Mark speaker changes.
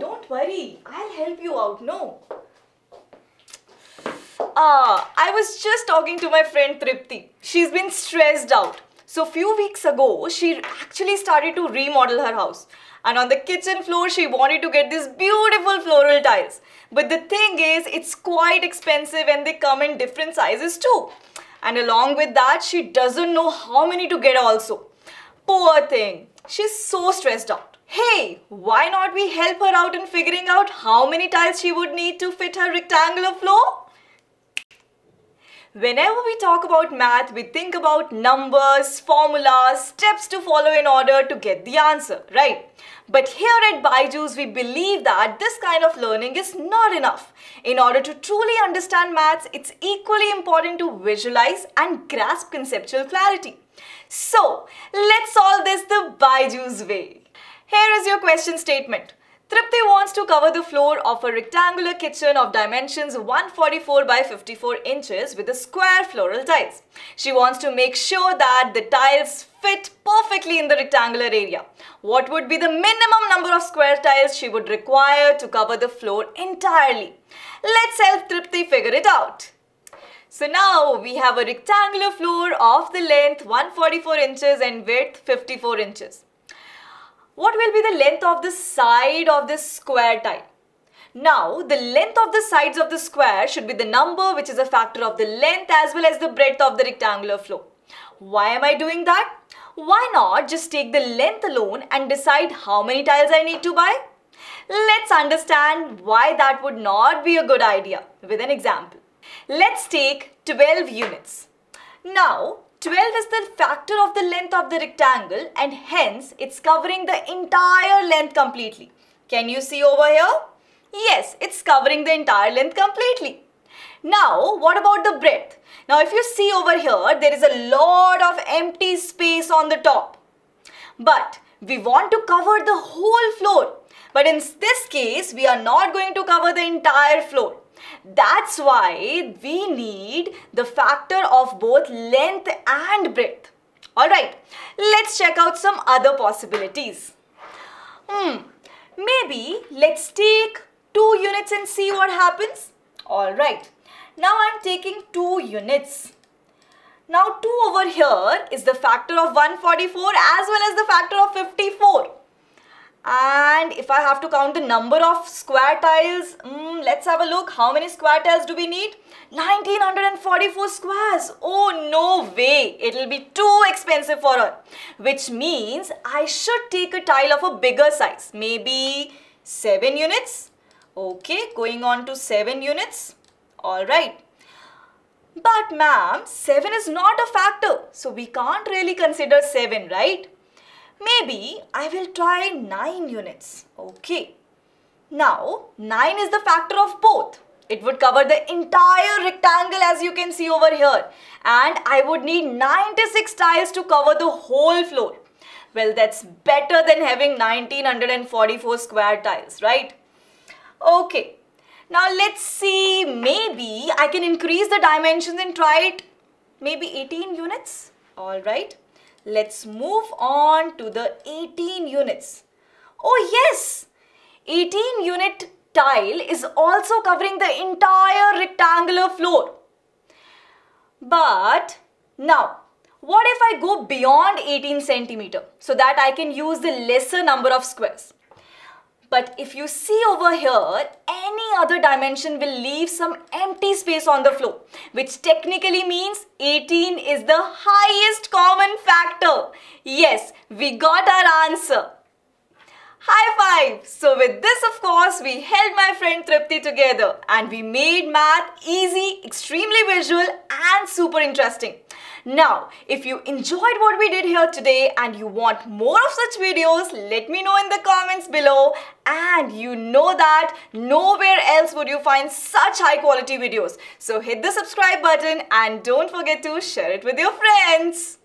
Speaker 1: don't worry. I'll help you out. No. Uh, I was just talking to my friend Tripti. She's been stressed out. So few weeks ago, she actually started to remodel her house. And on the kitchen floor, she wanted to get these beautiful floral tiles. But the thing is, it's quite expensive and they come in different sizes too. And along with that, she doesn't know how many to get also. Poor thing she's so stressed out. Hey, why not we help her out in figuring out how many tiles she would need to fit her rectangular floor? Whenever we talk about math, we think about numbers, formulas, steps to follow in order to get the answer, right? But here at Baiju's, we believe that this kind of learning is not enough. In order to truly understand maths, it's equally important to visualize and grasp conceptual clarity. So let's solve this the Baiju's way. Here is your question statement. Tripti wants to cover the floor of a rectangular kitchen of dimensions 144 by 54 inches with a square floral tiles. She wants to make sure that the tiles fit perfectly in the rectangular area. What would be the minimum number of square tiles she would require to cover the floor entirely? Let's help Tripti so now we have a rectangular floor of the length 144 inches and width 54 inches. What will be the length of the side of this square tile? Now, the length of the sides of the square should be the number which is a factor of the length as well as the breadth of the rectangular floor. Why am I doing that? Why not just take the length alone and decide how many tiles I need to buy? Let's understand why that would not be a good idea with an example. Let's take 12 units. Now, 12 is the factor of the length of the rectangle and hence it's covering the entire length completely. Can you see over here? Yes, it's covering the entire length completely. Now, what about the breadth? Now, if you see over here, there is a lot of empty space on the top. But we want to cover the whole floor. But in this case, we are not going to cover the entire floor. That's why we need the factor of both length and breadth. Alright, let's check out some other possibilities. Hmm, maybe let's take 2 units and see what happens. Alright, now I'm taking 2 units. Now 2 over here is the factor of 144 as well as the factor of 54 and if I have to count the number of square tiles, mm, let's have a look. How many square tiles do we need? 1944 squares. Oh, no way. It'll be too expensive for her. Which means I should take a tile of a bigger size. Maybe 7 units. Okay, going on to 7 units. Alright. But ma'am, 7 is not a factor. So we can't really consider 7, right? Maybe I will try 9 units. Okay. Now 9 is the factor of both. It would cover the entire rectangle as you can see over here. And I would need 96 tiles to cover the whole floor. Well, that's better than having 1944 square tiles, right? Okay. Now let's see, maybe I can increase the dimensions and try it maybe 18 units. All right. Let's move on to the 18 units. Oh yes, 18 unit tile is also covering the entire rectangular floor. But now, what if I go beyond 18 centimeter so that I can use the lesser number of squares? But if you see over here, any other dimension will leave some empty space on the floor, which technically means 18 is the highest common factor. Yes, we got our answer high five. So with this of course we held my friend Tripti together and we made math easy, extremely visual and super interesting. Now, if you enjoyed what we did here today and you want more of such videos, let me know in the comments below. And you know that nowhere else would you find such high quality videos. So hit the subscribe button and don't forget to share it with your friends.